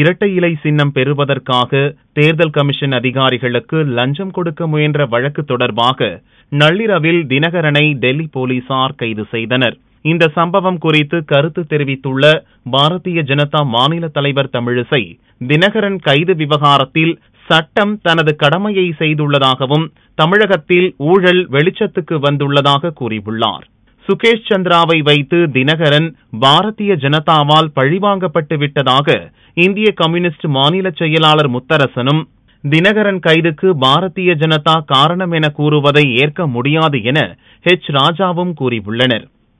இரட்டை இலை சின்னம் பெறுவதற்காக தேர்தல் கமிஷன் அதிகாரிகளுக்கு லஞ்சம் கொடுக்க முயன்ற வழக்கு தொடர்பாக நள்ளிரவில் தினகரனை டெல்லி போலீசார் கைது செய்தனர் இந்த சம்பவம் குறித்து கருத்து தெரிவித்துள்ள பாரதிய ஜனதா மாநில தலைவர் தமிழிசை தினகரன் கைது விவகாரத்தில் சட்டம் தனது கடமையை செய்துள்ளதாகவும் தமிழகத்தில் ஊழல் வெளிச்சத்துக்கு வந்துள்ளதாக கூறியுள்ளார் சுகேஷ் சந்திராவை வைத்து தினகரன் பாரதிய ஜனதாவால் பழிவாங்கப்பட்டு விட்டதாக இந்திய கம்யூனிஸ்ட் மாநில செயலாளர் முத்தரசனும் தினகரன் கைதுக்கு பாரதிய ஜனதா காரணம் என கூறுவதை ஏற்க முடியாது என ஹெச் ராஜாவும் கூறியுள்ளனர்